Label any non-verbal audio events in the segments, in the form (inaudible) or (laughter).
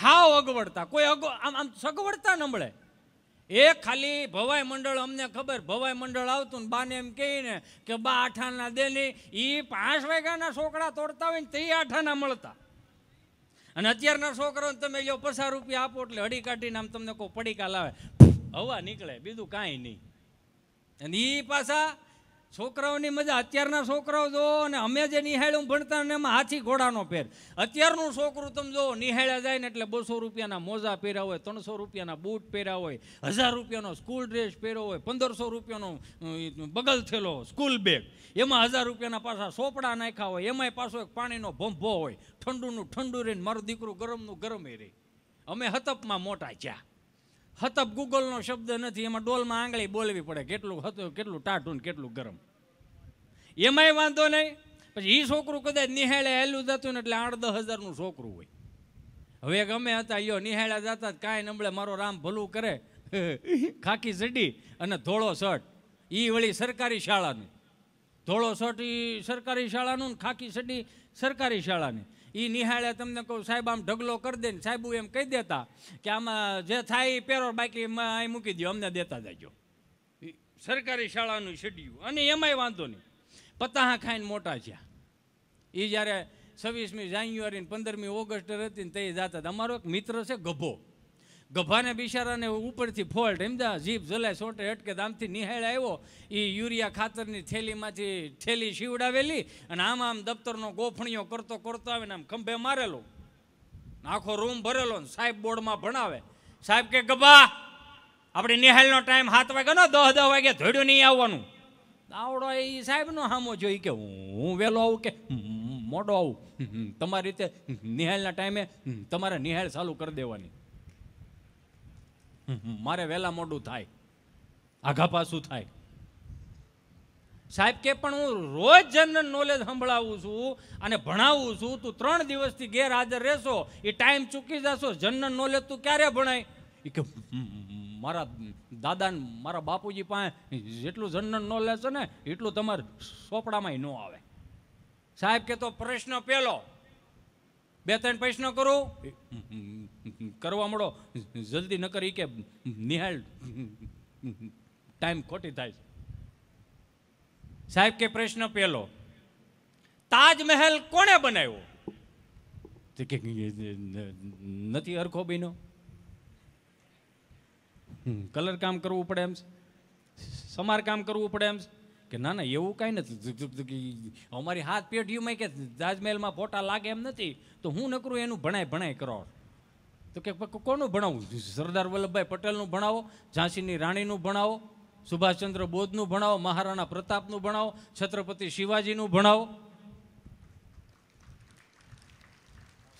હાવ અગવડતા કોઈ અગવ આમ આમ સગવડતા ન મળે એ ખાલી ભવાઈ મંડળ અમને ખબર ભવાઈ મંડળ આવતું ને બાને એમ કહીને કે બા આઠાના દેની એ પાંચ વાગ્યાના છોકરા તોડતા હોય ને તે આઠાના મળતા અને અત્યારના છોકરાઓને તમે જો પચાસ રૂપિયા આપો એટલે હડી કાઢીને આમ તમને કોઈ પડીકા લાવે હવા નીકળે બીજું કાંઈ નહીં અને એ પાછા છોકરાઓની મજા અત્યારના છોકરાઓ જો અને અમે જે નિહાળ્યું ભણતા ને એમાં હાથી ઘોડાનો પહેર અત્યારનું છોકરું તમે જો નિહાળ્યા જાય ને એટલે બસો રૂપિયાના મોજા પહેર્યા હોય ત્રણસો રૂપિયાના બૂટ પહેર્યા હોય હજાર રૂપિયાનો સ્કૂલ ડ્રેસ પહેર્યો હોય પંદરસો રૂપિયાનો બગલ થયેલો સ્કૂલ બેગ એમાં હજાર રૂપિયાના પાછા સોપડા નાખ્યા હોય એમાંય પાછો એક પાણીનો ભંભો હોય ઠંડુનું ઠંડુ રહીને મારું દીકરું ગરમનું ગરમ રહે અમે હતપમાં મોટા જ્યાં હતપ ગૂગલનો શબ્દ નથી એમાં ડોલમાં આંગળી બોલવી પડે કેટલું હતું કેટલું ટાઢું ને કેટલું ગરમ એમાંય વાંધો નહીં પછી એ છોકરું કદાચ નિહાળે હેલું જતું ને એટલે આઠ દસ હજારનું છોકરું હોય હવે ગમે હતા યો નિહાળ્યા જતા કાંઈ નબળે મારો રામ ભલું કરે (laughs) ખાખી ચડી અને ધોળો શર્ટ એ વળી સરકારી શાળાની ધોળો શર્ટ એ સરકારી શાળાનું ને ખાખી ચડી સરકારી શાળાની એ નિહાળે તમને કહું સાહેબ આમ ઢગલો કરી દે ને સાહેબ એમ કહી દેતા કે આમાં જે થાય એ પહેરો બાકી અહીં મૂકી દો અમને દેતા જાજો સરકારી શાળાનું શેડ્યું અને એમાંય વાંધો નહીં પતાહા ખાઈને મોટા છે એ જ્યારે છવ્વીસમી જાન્યુઆરી પંદરમી ઓગસ્ટ હતી ને તે જાતા અમારો એક મિત્ર છે ગભો ગભાને બિશારાને ઉપરથી ફોલ્ટ એમદા જીભ જલાય સોટે અટકે દામથી નિહાળ આવ્યો એ યુરિયા ખાતરની થેલીમાંથી થેલી શીવડાવેલી અને આમ આમ દફતરનો ગોફણીઓ કરતો કરતો આવે આમ ખંભે મારેલો આખો રૂમ ભરેલો ને સાહેબ બોર્ડમાં ભણાવે સાહેબ કે ગભા આપણે નિહાળનો ટાઈમ સાત ને દહ દહ વાગે ધોડ્યું નહીં આવવાનું આવડો એ સાહેબનો હામો જોઈ કે હું વહેલો આવું કે મોડો આવું તમારી રીતે નિહાળના ટાઈમે તમારે નિહાળ ચાલુ કરી દેવાની મારે વહેલા મોડું થાય આઘા પાસું થાય સાહેબ કે પણ હું રોજ જનરલ નોલેજ સંભળાવું છું અને ભણાવું છું તું ત્રણ દિવસથી ગેરહાજર રહેશો એ ટાઈમ ચૂકી જશો જનરલ નોલેજ તું ક્યારે ભણાય એ કે મારા દાદા મારા બાપુજી પાસે જેટલું જનરલ નોલેજ છે ને એટલું તમારે સોપડામાં ન આવે સાહેબ કે તો પ્રશ્ન પહેલો બે ત્રણ પ્રશ્ન કરું કરવા મળો જલ્દી ન કરી કે નિહાલ ટાઈમ ખોટી થાય છે સાહેબ કે પ્રશ્ન પહેલો તાજમહેલ કોણે બનાવ્યો કે નથી અરખો બીનો કલર કામ કરવું પડે એમ સમાર કામ કરવું પડે એમ કે ના ના એવું કાંઈ નથી અમારી હાથ પેઢીઓમાં કે તાજમહેલમાં ફોટા લાગે એમ નથી તો હું ન કરું એનું ભણાય ભણાય કરો તો કે કોનું ભણાવું સરદાર વલ્લભભાઈ પટેલનું ભણાવો ઝાંસીની રાણીનું ભણાવો સુભાષચંદ્ર બોધનું ભણાવો મહારાણા પ્રતાપનું ભણાવો છત્રપતિ શિવાજીનું ભણાવો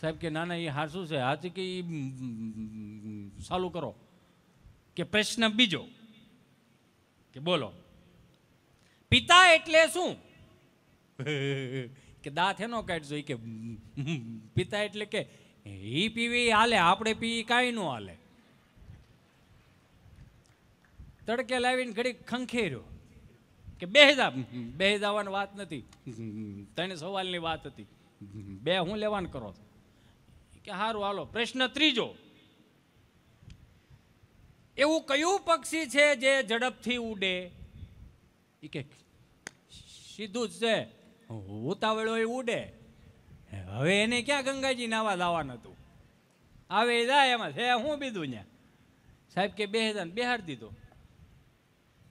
સાહેબ કે નાના એ હા શું છે હાથી કે એ ચાલુ કરો કે પ્રશ્ન બીજો કે બોલો પિતા એટલે શું (laughs) કે દાંત એનો કાઢજો કે પિતા એટલે કે એ પીવી હાલે આપણે પીવી કાંઈ ન હાલે તડકે લાવીને ઘડીક ખંખેર્યો કે બેહદા બેહદાવાની વાત નથી તને સવાલની વાત હતી બે હું લેવાનું કરો છો કે સારું હાલો પ્રશ્ન ત્રીજો એવું કયું પક્ષી છે જે ઝડપથી ઉડે એ કે સીધું જ છે ઉતાવળો એ ઉડે હવે એને ક્યાં ગંગાજી નાવા લાવવાનું હતું આવે જાય એમાં છે હું બીજું ને સાહેબ કે બે હજાર બેહાર દીધો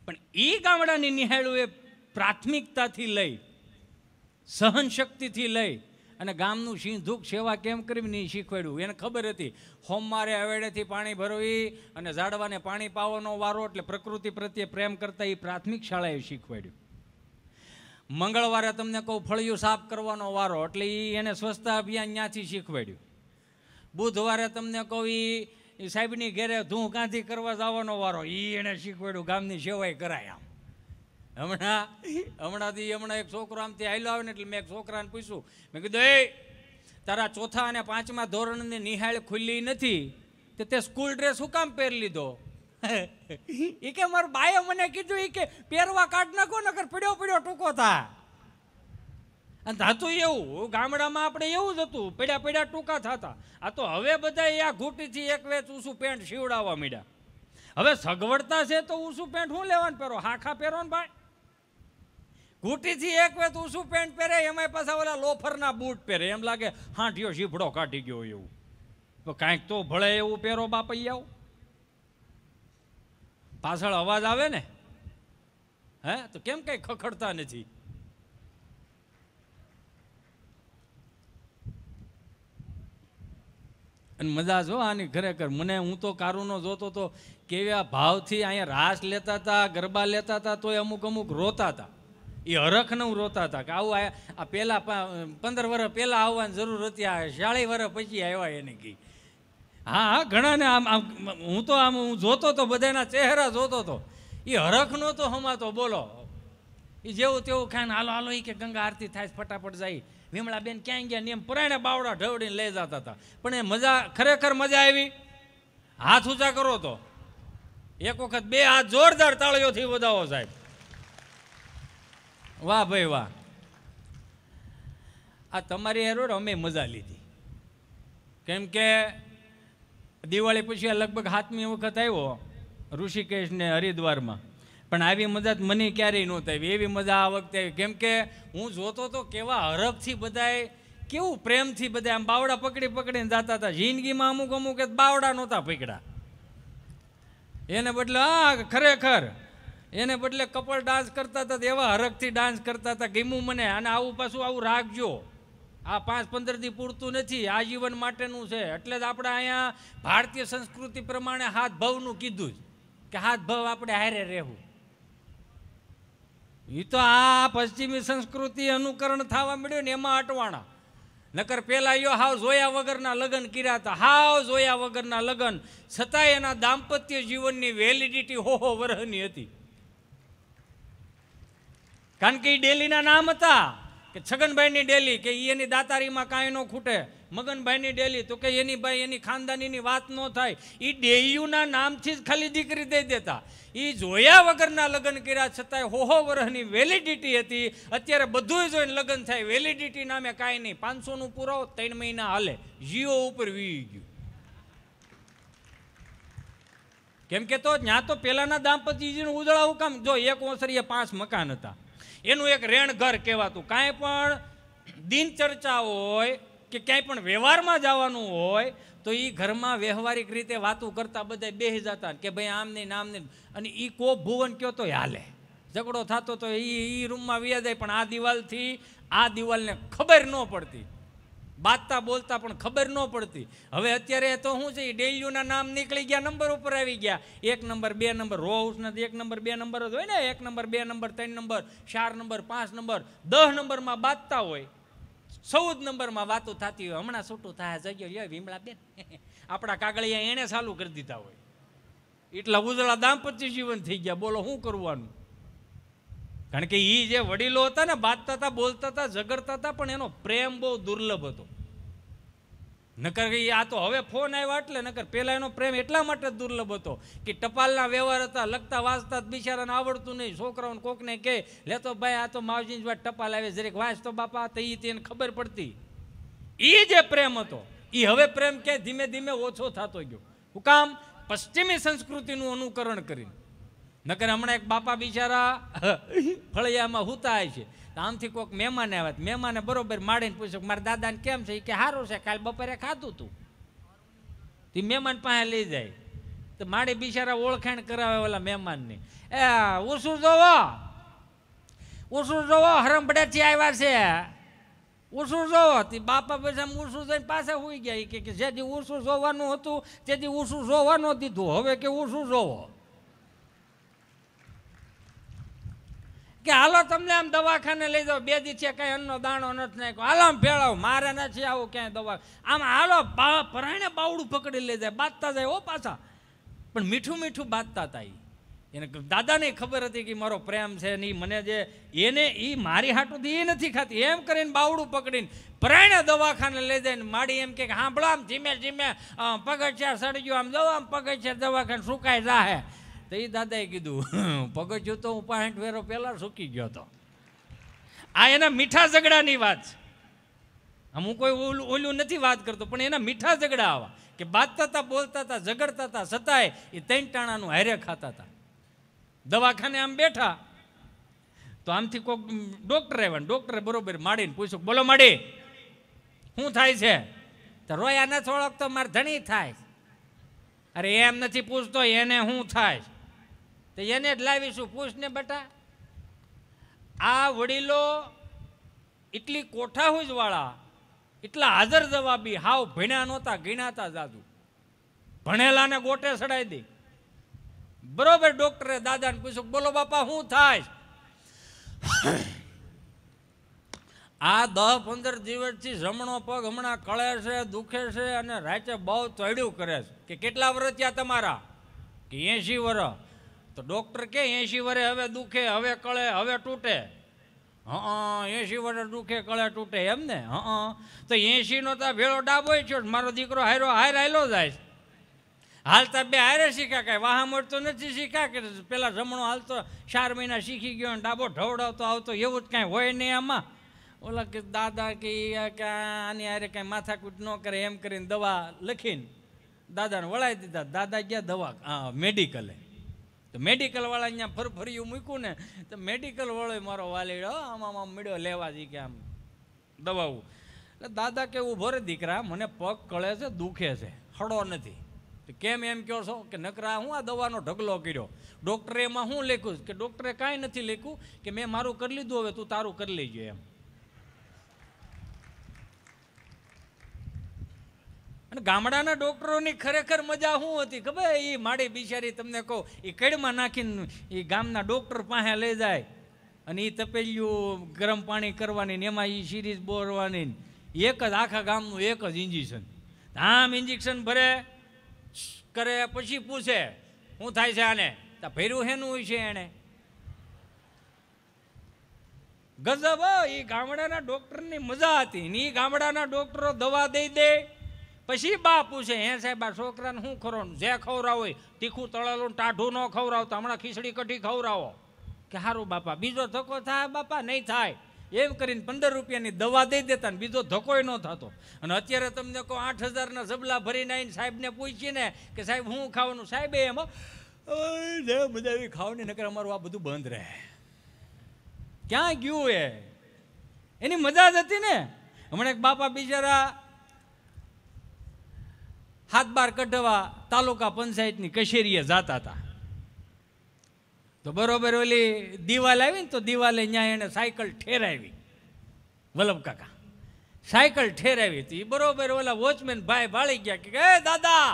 પણ એ ગામડાની નિહાળું એ પ્રાથમિકતાથી લઈ સહનશક્તિથી લઈ અને ગામનું સિંહ દુઃખ સેવા કેમ કરી નહીં શીખવાડ્યું એને ખબર હતી મારે અવેડેથી પાણી ભરવી અને ઝાડવાને પાણી પાવાનો વારો એટલે પ્રકૃતિ પ્રત્યે પ્રેમ કરતા એ પ્રાથમિક શાળાએ શીખવાડ્યું મંગળવારે તમને કહું ફળિયું સાફ કરવાનો વારો એટલે એ એને સ્વચ્છતા અભિયાન ત્યાંથી શીખવાડ્યું બુધવારે તમને કહું એ સાહેબની ઘેરે ધૂં કાંથી કરવા જવાનો વારો એ એને શીખવાડ્યું ગામની સેવાય કરાય આમ હમણાં હમણાંથી હમણાં એક છોકરો આમથી હાલ્યો આવે ને એટલે મેં એક છોકરાને પૂછ્યું મેં કીધું એ તારા ચોથા અને પાંચમા ધોરણની નિહાળ ખુલ્લી નથી તે સ્કૂલ ડ્રેસ શું કામ પહેરી લીધો એ કે મારા બાએ મને કીધું એ કે પહેરવા કાઢ નાખો નકર પડ્યો પડ્યો ટૂંકો થા અને થતું એવું ગામડામાં આપણે એવું જ હતું પડ્યા પીડ્યા ટૂંકા થતા આ તો હવે બધા આ ઘૂંટીથી એક વેચ ઊંસું પેન્ટ શિવડાવવા માંડ્યા હવે સગવડતા છે તો ઊંસું પેન્ટ શું લેવાનું પહેરો હાખા પહેરો ને ભાઈ ઘૂંટીથી એક વેત ઊંસું પેન્ટ પહેરે એમાંય પાછા ઓલા લોફરના બૂટ પહેરે એમ લાગે હાંઠિયો શીફડો કાઢી ગયો એવું તો કાંઈક તો ભળે એવું પહેરો બાપૈયાઓ પાછળ અવાજ આવે ને હે તો કેમ કઈ ખખડતા નથી અને મજા જો આની ખરેખર મને હું તો કારુનો જોતો તો કેવા ભાવથી અહીંયા રાસ લેતા હતા ગરબા લેતા હતા તોય અમુક અમુક રોતા હતા એ હરખનું રોતા હતા કે આવું આ પહેલાં પંદર વર્ષ પહેલાં આવવાની જરૂર હતી આ શાળી વર્ષ પછી આવ્યા એને કહી હા હા ઘણાને આમ આમ હું તો આમ હું જોતો તો બધાના ચહેરા જોતો તો એ હરખ નહોતો હમાતો બોલો એ જેવું તેવું ખાઈને હાલો હાલો એ કે ગંગા આરતી થાય ફટાફટ જાય વિમળા બેન ક્યાંય ગયા ને એમ પરાયણે બાવડા ઢવડીને લઈ જતા હતા પણ એ મજા ખરેખર મજા આવી હાથ ઊંચા કરો તો એક વખત બે હાથ જોરદાર તાળીઓથી વધાવો સાહેબ વાહ ભાઈ વાહ આ તમારી હેરોડ અમે મજા લીધી કેમ કે દિવાળી પછી આ લગભગ હાથમી વખત આવ્યો ઋષિકેશ ને હરિદ્વારમાં પણ આવી મજા મને ક્યારેય નહોતી આવી એવી મજા આ વખતે આવી કેમ કે હું જોતો તો કેવા હરફથી બધાએ કેવું પ્રેમથી બધા આમ બાવડા પકડી પકડીને જતા હતા જિંદગીમાં અમુક અમુક બાવડા નહોતા પકડા એને બદલે આ ખરેખર એને બદલે કપલ ડાન્સ કરતા હતા એવા હરખથી ડાન્સ કરતા હતા ગીમું મને અને આવું પાછું આવું રાખજો આ પાંચ પંદર દી પૂરતું નથી આજીવન માટેનું છે એટલે જ આપણે અહીંયા ભારતીય સંસ્કૃતિ પ્રમાણે હાથ ભાવનું કીધું જ કે હાથ ભાવ આપણે હારે રહેવું એ તો આ પશ્ચિમી સંસ્કૃતિ અનુકરણ થવા મળ્યું ને એમાં અટવાણા નકર પેલા યો હાવ જોયા વગરના લગ્ન કર્યા હતા હાવ જોયા વગરના લગ્ન છતાંય એના દાંપત્ય જીવનની વેલિડિટી હોહો વરહની હતી કારણ કે એ ડેલીના નામ હતા કે છગનભાઈની ડેલી કે એની દાતારીમાં કાંઈ ન ખૂટે મગનભાઈની ડેલી તો કે એની ભાઈ એની ખાનદાનીની વાત ન થાય એ ડેયુના નામથી જ ખાલી દીકરી દઈ દેતા એ જોયા વગરના લગ્ન કર્યા છતાંય હોહો વર્ષની વેલિડિટી હતી અત્યારે બધું જોઈને લગ્ન થાય વેલિડિટી નામે કાંઈ નહીં પાંચસોનું પુરાવો ત્રણ મહિના હાલે જીઓ ઉપર વી ગયું કેમ કે તો જ્યાં તો પહેલાંના દાંપત્યજીનું ઉજળાવું કામ જો એક ઓસરીએ પાંચ મકાન હતા એનું એક રેણઘર કહેવાતું કાંઈ પણ દિનચર્ચા હોય કે ક્યાંય પણ વ્યવહારમાં જવાનું હોય તો એ ઘરમાં વ્યવહારિક રીતે વાતો કરતા બધા બેસી જતા કે ભાઈ આમ નહીં નામ નહીં અને એ કો ભુવન કયો તો હાલે ઝઘડો થતો તો એ એ રૂમમાં વ્યા જાય પણ આ દિવાલથી આ દિવાલને ખબર ન પડતી બાતતા બોલતા પણ ખબર ન પડતી હવે અત્યારે તો શું છે એ ડેલ્યુના નામ નીકળી ગયા નંબર ઉપર આવી ગયા એક નંબર બે નંબર રો હાઉસ નથી એક નંબર બે નંબર જ હોય ને એક નંબર બે નંબર ત્રણ નંબર ચાર નંબર પાંચ નંબર દહ નંબરમાં બાતતા હોય ચૌદ નંબરમાં વાતો થતી હોય હમણાં છૂટું થાય જગ્યો લ્યો વિમળા બેન (laughs) આપણા કાગળિયા એણે ચાલુ કરી દીધા હોય એટલા ઉજળા દાંપત્ય જીવન થઈ ગયા બોલો શું કરવાનું કારણ કે એ જે વડીલો હતા ને બાંધતા હતા બોલતા હતા ઝઘડતા હતા પણ એનો પ્રેમ બહુ દુર્લભ હતો નકર એ આ તો હવે ફોન આવ્યા એટલે નકર પહેલાં એનો પ્રેમ એટલા માટે દુર્લભ હતો કે ટપાલના વ્યવહાર હતા લખતા વાંચતા જ બિચારાને આવડતું નહીં છોકરાઓને કોકને કહે લે તો ભાઈ આ તો માવજીની વાત ટપાલ આવે જરીક વાંચ તો બાપા તો એ તેને ખબર પડતી એ જે પ્રેમ હતો એ હવે પ્રેમ ક્યાંય ધીમે ધીમે ઓછો થતો ગયો હું કામ પશ્ચિમી સંસ્કૃતિનું અનુકરણ કરીને નકર હમણાં એક બાપા બિચારા ફળિયામાં હુતાય છે આમથી કોઈક મહેમાન આવ્યા મહેમાને બરોબર માડીને પૂછ્યું મારા દાદાને કેમ છે એ કે સારું છે કાલ બપોરે ખાધું તું તે મહેમાન પાસે લઈ જાય તો માડી બિચારા ઓળખાણ કરાવે ઓલા મહેમાનની એ ઓછું જોવો ઓછું જોવો હરમબડેથી આવ્યા છે ઓછું જોવો તે બાપા પૈસા ઓછું જઈને પાસે હોઈ ગયા કે જેથી ઓછું જોવાનું હતું તેથી ઓછું જોવાનું દીધું હવે કે ઓછું જોવો કે હાલો તમને આમ દવાખાને લઈ જાઓ બે દી છે કાંઈ અન્નનો દાણો નથી નાખ્યો હાલો આમ ભેળાવ મારે નથી આવું ક્યાંય દવા આમ હાલો પરાણે બાવડું પકડી લઈ જાય બાંધતા જાય ઓ પાછા પણ મીઠું મીઠું બાંધતા હતા એને દાદાને ખબર હતી કે મારો પ્રેમ છે ને મને જે એને એ મારી હાટુથી એ નથી ખાતી એમ કરીને બાવડું પકડીને પ્રાણે દવાખાને લઈ જઈને માડી એમ કે હાંભળો આમ ધીમે ધીમે પગથિયા સડી ગયો આમ જવા આમ પગથિયા દવાખાને સુકાઈ જાહે તો એ દાદાએ કીધું પગથિયું તો હું પાંઠ વેરો પહેલાં સૂકી ગયો હતો આ એના મીઠા ઝઘડાની વાત છે હું કોઈ ઓલું ઓલું નથી વાત કરતો પણ એના મીઠા ઝઘડા આવા કે બાંધતા હતા બોલતા હતા ઝઘડતા હતા છતાંય એ ત્રણ ટાણાનું હારે ખાતા હતા દવાખાને આમ બેઠા તો આમથી કોઈક ડૉક્ટર આવ્યા ડૉક્ટરે બરોબર માડીને પૂછ્યું બોલો માડી શું થાય છે તો રોયા નથી ઓળખતો મારે ધણી થાય અરે એમ નથી પૂછતો એને શું થાય તો એને જ લાવીશું પૂછને બેટા આ વડીલો એટલી કોઠાહુજવાળા એટલા હાજર જવાબી હાવ ભણ્યા નહોતા ગીણાતા દાદુ ભણેલાને ગોટે ચડાવી દે બરોબર ડોક્ટરે દાદાને પૂછ્યું બોલો બાપા શું થાય આ દહ પંદર દિવસથી જમણો પગ હમણાં કળે છે દુખે છે અને રાતે બહુ ચડ્યું કરે છે કે કેટલા વર્ષ ત્યાં તમારા કે એંશી વર્ષ તો ડૉક્ટર કે એંશી વરે હવે દુખે હવે કળે હવે તૂટે હા એંશી વડે દુખે કળે તૂટે એમ ને હા તો એંશીનો તો ભેળો ડાબોય છો મારો દીકરો હારો હાર હાલો જાય હાલતા બે હારે શીખ્યા કાંઈ વાહ મળતો નથી શીખ્યા કે પેલા જમણો હાલતો ચાર મહિના શીખી ગયો ડાબો ઢવડાવતો આવતો એવું જ કાંઈ હોય નહીં આમાં ઓલા કે દાદા કે આની હારે કાંઈ માથાકૂટ ન કરે એમ કરીને દવા લખીને દાદાને વળાવી દીધા દાદા ગયા દવા હા મેડિકલે તો મેડિકલવાળા અહીંયા ફર ફરફરિયું મૂક્યું ને તો મેડિકલવાળો મારો વાલીડો આમ આમ આમ મળ્યો લેવા જઈ કે આમ દવાઓ એટલે દાદા કે ઊભો રે દીકરા મને પગ કળે છે દુખે છે હડો નથી તો કેમ એમ કહો છો કે નકરા હું આ દવાનો ઢગલો કર્યો ડૉક્ટરે એમાં હું લખ્યું કે ડૉક્ટરે કાંઈ નથી લખ્યું કે મેં મારું કરી લીધું હવે તું તારું કરી લેજો એમ અને ગામડાના ડૉક્ટરોની ખરેખર મજા શું હતી ખબર એ માડી બિચારી તમને કહો એ કેડમાં નાખીને એ ગામના ડૉક્ટર પાસે લઈ જાય અને એ તપેલ્યું ગરમ પાણી કરવાની ને એમાં એ સિરીઝ બોરવાની એક જ આખા ગામનું એક જ ઇન્જેક્શન આમ ઇન્જેક્શન ભરે કરે પછી પૂછે શું થાય છે આને ભર્યું હેનું છે એણે ગજબ એ ગામડાના ડૉક્ટરની મજા હતી ને એ ગામડાના ડૉક્ટરો દવા દઈ દે પછી બા પૂછે હે સાહેબ આ છોકરાને શું ખવડાવવાનું જે ખવડાવો તીખું તળેલું ટાઢું ન ખવડાવતા હમણાં ખીચડી કઢી ખવડાવો કે સારું બાપા બીજો ધક્કો થાય બાપા નહીં થાય એમ કરીને પંદર રૂપિયાની દવા દઈ દેતા ને બીજો ધક્કોય ન થતો અને અત્યારે તમને કહો આઠ હજારના જબલા ભરીને આવીને સાહેબને પૂછીને કે સાહેબ હું ખાવાનું સાહેબ એમ બધા એવી ખાવાની નકર અમારું આ બધું બંધ રહે ક્યાં ગયું એ એની મજા જ હતી ને હમણાં એક બાપા બિચારા હાથબાર કઢવા તાલુકા પંચાયતની કચેરીએ જતા હતા તો બરોબર ઓલી દિવાલ આવી ને તો દિવાલે ત્યાં એને સાયકલ ઠેરાવી વલ્લભ કાકા સાયકલ ઠેરાવી હતી બરોબર ઓલા વોચમેન ભાઈ ભાળી ગયા કે એ દાદા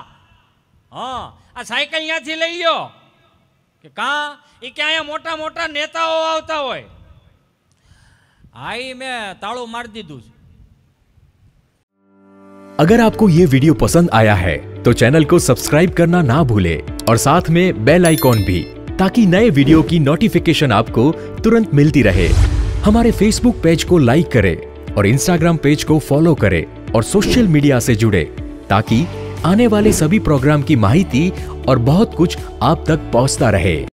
હા આ સાયકલ ત્યાંથી લઈ ગયો કે કાં એ ક્યાંય મોટા મોટા નેતાઓ આવતા હોય હા એ મેં તાળું મારી દીધું છે अगर आपको ये वीडियो पसंद आया है तो चैनल को सब्सक्राइब करना ना भूले और साथ में बेल आइकॉन भी ताकि नए वीडियो की नोटिफिकेशन आपको तुरंत मिलती रहे हमारे फेसबुक पेज को लाइक करें और इंस्टाग्राम पेज को फॉलो करें और सोशल मीडिया से जुड़े ताकि आने वाले सभी प्रोग्राम की माहिती और बहुत कुछ आप तक पहुंचता रहे